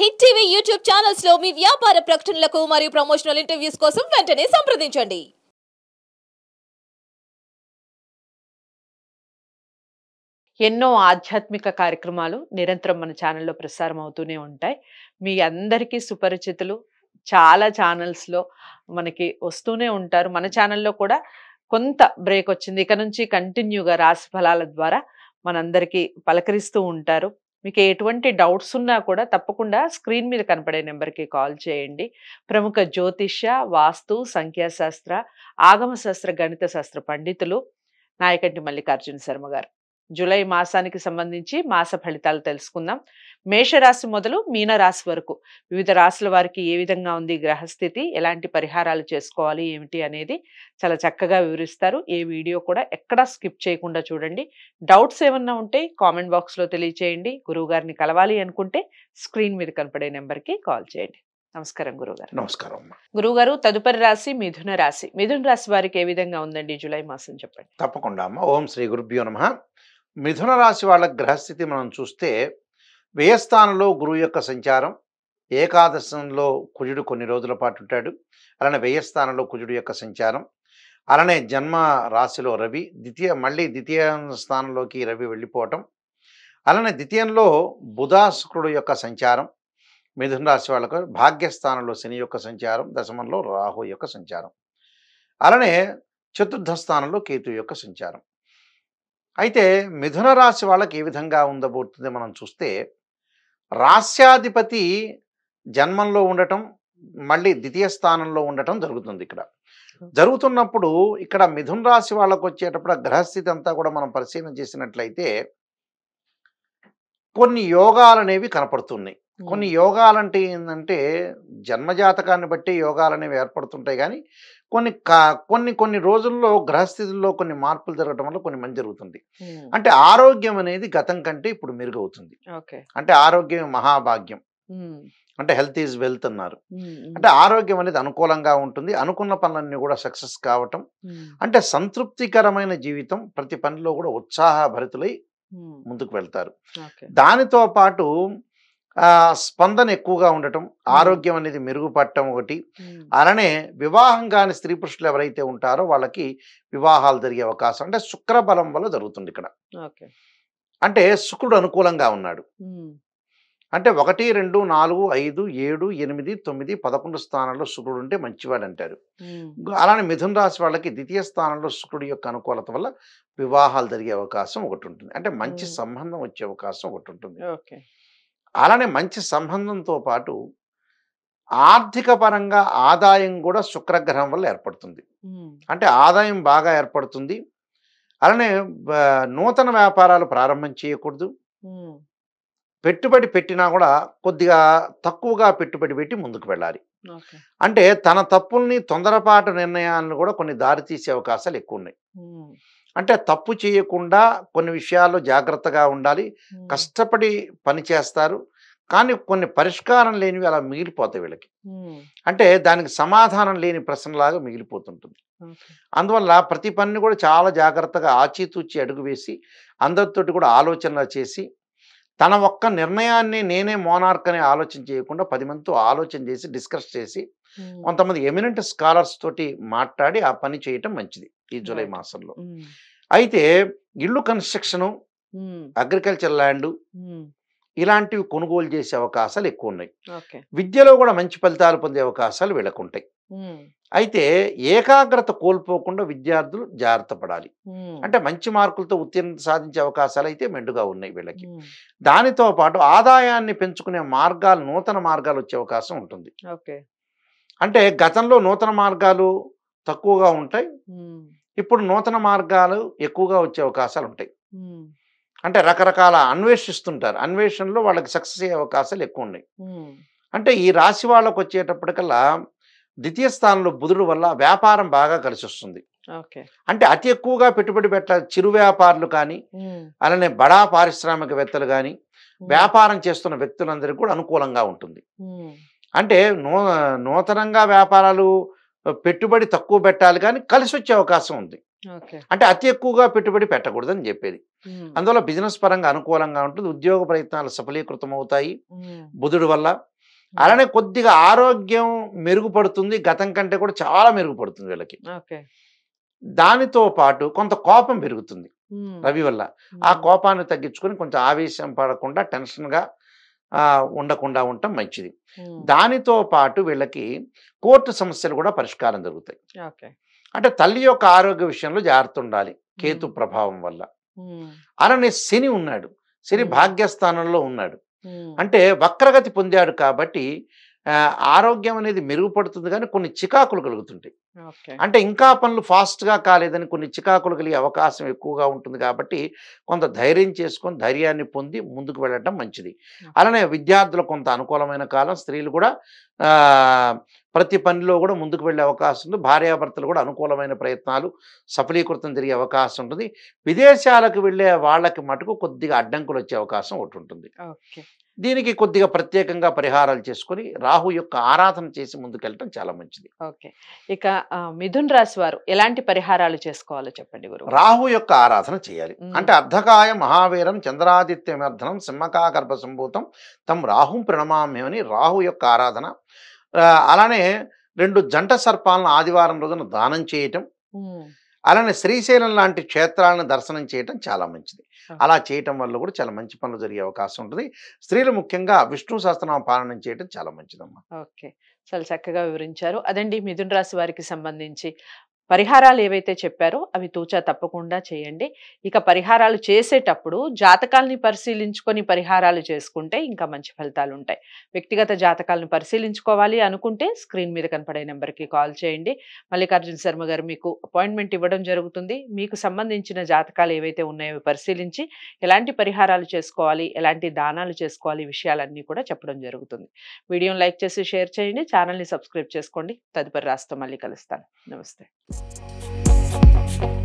hit TV YouTube channels లో మీ వ్యాపార ప్రకటనలకు మరియు ప్రమోషనల్ ఇంటర్వ్యూస్ కోసం వెంటనే సంప్రదించండి ఎన్నో ఆధ్యాత్మిక కార్యక్రమాలు నిరంతరం మన ఛానల్లో ప్రసారం అవుతూనే ఉంటాయి మీ అందరికీ సుపరిచితులు చాలా ఛానల్స్లో మనకి వస్తూనే ఉంటారు మన ఛానల్లో కూడా కొంత బ్రేక్ వచ్చింది ఇక నుంచి కంటిన్యూగా రాశి ఫలాల ద్వారా మనందరికీ పలకరిస్తూ ఉంటారు మీకు ఎటువంటి డౌట్స్ ఉన్నా కూడా తప్పకుండా స్క్రీన్ మీద కనపడే నెంబర్కి కాల్ చేయండి ప్రముఖ జ్యోతిష్య వాస్తు సంఖ్యాశాస్త్ర ఆగమశాస్త్ర గణిత శాస్త్ర పండితులు నాయకంటి మల్లికార్జున శర్మ గారు జూలై మాసానికి సంబంధించి మాస ఫలితాలు తెలుసుకుందాం మేషరాశి మొదలు మీనరాశి వరకు వివిధ రాశుల వారికి ఏ విధంగా ఉంది గ్రహస్థితి ఎలాంటి పరిహారాలు చేసుకోవాలి ఏమిటి అనేది చాలా చక్కగా వివరిస్తారు ఏ వీడియో కూడా ఎక్కడా స్కిప్ చేయకుండా చూడండి డౌట్స్ ఏమన్నా ఉంటే కామెంట్ బాక్స్లో తెలియచేయండి గురువు గారిని కలవాలి అనుకుంటే స్క్రీన్ మీద కనపడే నెంబర్కి కాల్ చేయండి నమస్కారం గురుగారు నమస్కారం గురుగారు తదుపరి రాశి మిథున రాశి మిథున రాశి వారికి ఏ విధంగా ఉందండి జూలై మాసం చెప్పండి తప్పకుండా అమ్మ ఓం శ్రీ గురుభ్యో నమ మిథున రాశి వాళ్ళ గ్రహస్థితి మనం చూస్తే వ్యయస్థానంలో గురువు యొక్క సంచారం ఏకాదశంలో కుజుడు కొన్ని రోజుల పాటు ఉంటాడు అలానే వ్యయస్థానంలో కుజుడు యొక్క సంచారం అలానే జన్మ రాశిలో రవి ద్వితీయ మళ్ళీ ద్వితీయ స్థానంలోకి రవి వెళ్ళిపోవటం అలానే ద్వితీయంలో బుధాశుకుడు యొక్క సంచారం మిథున రాశి వాళ్ళకు భాగ్యస్థానంలో శని యొక్క సంచారం దశమంలో రాహు యొక్క సంచారం అలానే చతుర్థ స్థానంలో కేతు యొక్క సంచారం అయితే మిథున రాశి వాళ్ళకి ఏ విధంగా ఉండబోతుంది మనం చూస్తే రాస్యాధిపతి జన్మంలో ఉండటం మళ్ళీ ద్వితీయ స్థానంలో ఉండటం జరుగుతుంది ఇక్కడ జరుగుతున్నప్పుడు ఇక్కడ మిథున రాశి వాళ్ళకు వచ్చేటప్పుడు గ్రహస్థితి అంతా కూడా మనం పరిశీలన చేసినట్లయితే కొన్ని యోగాలు అనేవి కనపడుతున్నాయి కొన్ని యోగాలంటే ఏంటంటే జన్మజాతకాన్ని బట్టి యోగాలు అనేవి ఏర్పడుతుంటాయి కానీ కొన్ని కొన్ని కొన్ని రోజుల్లో గ్రహస్థితుల్లో కొన్ని మార్పులు జరగడం వల్ల కొన్ని మంది జరుగుతుంది అంటే ఆరోగ్యం అనేది గతం కంటే ఇప్పుడు మెరుగవుతుంది అంటే ఆరోగ్యం మహాభాగ్యం అంటే హెల్త్ ఈజ్ వెల్త్ అన్నారు అంటే ఆరోగ్యం అనేది అనుకూలంగా ఉంటుంది అనుకున్న పనులన్నీ కూడా సక్సెస్ కావటం అంటే సంతృప్తికరమైన జీవితం ప్రతి పనిలో కూడా ఉత్సాహభరితులై ముందుకు వెళ్తారు దానితో పాటు స్పందన ఎక్కువగా ఉండటం ఆరోగ్యం అనేది మెరుగుపడటం ఒకటి అలానే వివాహం కాని స్త్రీ పురుషులు ఎవరైతే ఉంటారో వాళ్ళకి వివాహాలు జరిగే అవకాశం అంటే శుక్రబలం వల్ల జరుగుతుంది ఇక్కడ అంటే శుక్రుడు అనుకూలంగా ఉన్నాడు అంటే ఒకటి రెండు నాలుగు ఐదు ఏడు ఎనిమిది తొమ్మిది పదకొండు స్థానంలో శుక్రుడు ఉంటే మంచివాడు అంటారు అలానే మిథున రాశి వాళ్ళకి ద్వితీయ స్థానంలో శుక్రుడి యొక్క అనుకూలత వల్ల వివాహాలు జరిగే అవకాశం ఒకటి ఉంటుంది అంటే మంచి సంబంధం వచ్చే అవకాశం ఒకటి ఉంటుంది అలానే మంచి సంబంధంతో పాటు ఆర్థిక పరంగా ఆదాయం కూడా శుక్రగ్రహం వల్ల ఏర్పడుతుంది అంటే ఆదాయం బాగా ఏర్పడుతుంది అలానే నూతన వ్యాపారాలు ప్రారంభం చేయకూడదు పెట్టుబడి పెట్టినా కూడా కొద్దిగా తక్కువగా పెట్టుబడి పెట్టి ముందుకు వెళ్ళాలి అంటే తన తప్పుల్ని తొందరపాటు నిర్ణయాలను కూడా కొన్ని దారితీసే అవకాశాలు ఎక్కువ ఉన్నాయి అంటే తప్పు చేయకుండా కొన్ని విషయాల్లో జాగ్రత్తగా ఉండాలి కష్టపడి పని చేస్తారు కానీ కొన్ని పరిష్కారం లేనివి అలా మిగిలిపోతాయి వీళ్ళకి అంటే దానికి సమాధానం లేని ప్రశ్నలాగా మిగిలిపోతుంటుంది అందువల్ల ప్రతి పనిని కూడా చాలా జాగ్రత్తగా ఆచితూచి అడుగు వేసి అందరితోటి కూడా ఆలోచన చేసి తన ఒక్క నిర్ణయాన్ని నేనే మోనార్క్ అనే ఆలోచన చేయకుండా పది మందితో ఆలోచన చేసి డిస్కస్ చేసి కొంతమంది ఎమినెంట్ స్కాలర్స్ తోటి మాట్లాడి ఆ పని చేయటం మంచిది ఈ జూలై మాసంలో అయితే ఇళ్ళు కన్స్ట్రక్షన్ అగ్రికల్చర్ ల్యాండ్ ఇలాంటివి కొనుగోలు చేసే అవకాశాలు ఎక్కువ ఉన్నాయి విద్యలో కూడా మంచి ఫలితాలు పొందే అవకాశాలు వీళ్ళకుంటాయి అయితే ఏకాగ్రత కోల్పోకుండా విద్యార్థులు జాగ్రత్త పడాలి అంటే మంచి మార్కులతో ఉత్తీర్ణత సాధించే అవకాశాలు అయితే మెండుగా ఉన్నాయి వీళ్ళకి దానితో పాటు ఆదాయాన్ని పెంచుకునే మార్గాలు నూతన మార్గాలు వచ్చే అవకాశం ఉంటుంది అంటే గతంలో నూతన మార్గాలు తక్కువగా ఉంటాయి ఇప్పుడు నూతన మార్గాలు ఎక్కువగా వచ్చే అవకాశాలు ఉంటాయి అంటే రకరకాల అన్వేషిస్తుంటారు అన్వేషణలో వాళ్ళకి సక్సెస్ అయ్యే అవకాశాలు ఎక్కువ ఉన్నాయి అంటే ఈ రాశి వాళ్ళకు వచ్చేటప్పటికల్లా ద్వితీయ స్థానంలో బుధుడు వల్ల వ్యాపారం బాగా కలిసి వస్తుంది అంటే అతి ఎక్కువగా పెట్టుబడి పెట్ట చిరు వ్యాపారులు కానీ అలానే బడా పారిశ్రామికవేత్తలు కానీ వ్యాపారం చేస్తున్న వ్యక్తులందరికీ కూడా అనుకూలంగా ఉంటుంది అంటే నూ నూతనంగా వ్యాపారాలు పెట్టుబడి తక్కువ పెట్టాలి కానీ కలిసి వచ్చే అవకాశం ఉంది అంటే అతి ఎక్కువగా పెట్టుబడి పెట్టకూడదని చెప్పేది అందువల్ల బిజినెస్ పరంగా అనుకూలంగా ఉంటుంది ఉద్యోగ ప్రయత్నాలు సఫలీకృతం అవుతాయి బుధుడు వల్ల అలానే కొద్దిగా ఆరోగ్యం మెరుగుపడుతుంది గతం కంటే కూడా చాలా మెరుగుపడుతుంది వీళ్ళకి దానితో పాటు కొంత కోపం పెరుగుతుంది రవి వల్ల ఆ కోపాన్ని తగ్గించుకొని కొంచెం ఆవేశం పడకుండా టెన్షన్గా ఉండకుండా ఉండటం మంచిది దానితో పాటు వీళ్ళకి కోర్టు సమస్యలు కూడా పరిష్కారం జరుగుతాయి అంటే తల్లి యొక్క ఆరోగ్య విషయంలో జాగ్రత్త ఉండాలి కేతు ప్రభావం వల్ల అలానే శని ఉన్నాడు శని భాగ్యస్థానంలో ఉన్నాడు అంటే వక్రగతి పొందాడు కాబట్టి ఆరోగ్యం అనేది మెరుగుపడుతుంది కానీ కొన్ని చికాకులు కలుగుతుంటాయి అంటే ఇంకా పనులు ఫాస్ట్గా కాలేదని కొన్ని చికాకులు కలిగే అవకాశం ఎక్కువగా ఉంటుంది కాబట్టి కొంత ధైర్యం చేసుకొని ధైర్యాన్ని పొంది ముందుకు వెళ్ళటం మంచిది అలానే విద్యార్థులు కొంత అనుకూలమైన కాలం స్త్రీలు కూడా ప్రతి పనిలో కూడా ముందుకు వెళ్ళే అవకాశం ఉంది భార్యాభర్తలు కూడా అనుకూలమైన ప్రయత్నాలు సఫలీకృతం జరిగే అవకాశం ఉంటుంది విదేశాలకు వెళ్ళే వాళ్ళకి మటుకు కొద్దిగా అడ్డంకులు వచ్చే అవకాశం ఒకటి ఉంటుంది దీనికి కొద్దిగా ప్రత్యేకంగా పరిహారాలు చేసుకుని రాహు యొక్క ఆరాధన చేసి ముందుకెళ్ళటం చాలా మంచిది ఓకే ఇక మిథున్ రాశి వారు ఎలాంటి పరిహారాలు చేసుకోవాలో చెప్పండి గురు రాహు యొక్క ఆరాధన చేయాలి అంటే అర్ధకాయ మహావీరం చంద్రాదిత్యమర్ధనం సింహకాగర్భ సంభూతం తమ రాహు ప్రణమామ్యమని రాహు యొక్క ఆరాధన అలానే రెండు జంట సర్పాలను ఆదివారం రోజున దానం చేయటం అలానే శ్రీశైలం లాంటి క్షేత్రాలను దర్శనం చేయటం చాలా మంచిది అలా చేయటం వల్ల కూడా చాలా మంచి పనులు జరిగే అవకాశం ఉంటుంది స్త్రీలు ముఖ్యంగా విష్ణు సహస్రనామ పాలనం చేయటం చాలా మంచిదమ్మా ఓకే చాలా చక్కగా వివరించారు అదండి మిథున్ రాశి వారికి సంబంధించి పరిహారాలు ఏవైతే చెప్పారో అవి తూచా తప్పకుండా చేయండి ఇక పరిహారాలు చేసేటప్పుడు జాతకాలని పరిశీలించుకొని పరిహారాలు చేసుకుంటే ఇంకా మంచి ఫలితాలు ఉంటాయి వ్యక్తిగత జాతకాలను పరిశీలించుకోవాలి అనుకుంటే స్క్రీన్ మీద కనపడే నెంబర్కి కాల్ చేయండి మల్లికార్జున శర్మ గారు మీకు అపాయింట్మెంట్ ఇవ్వడం జరుగుతుంది మీకు సంబంధించిన జాతకాలు ఏవైతే ఉన్నాయో పరిశీలించి ఎలాంటి పరిహారాలు చేసుకోవాలి ఎలాంటి దానాలు చేసుకోవాలి విషయాలన్నీ కూడా చెప్పడం జరుగుతుంది వీడియోని లైక్ చేసి షేర్ చేయండి ఛానల్ని సబ్స్క్రైబ్ చేసుకోండి తదుపరి రాస్తా మళ్ళీ కలుస్తాను నమస్తే Thank you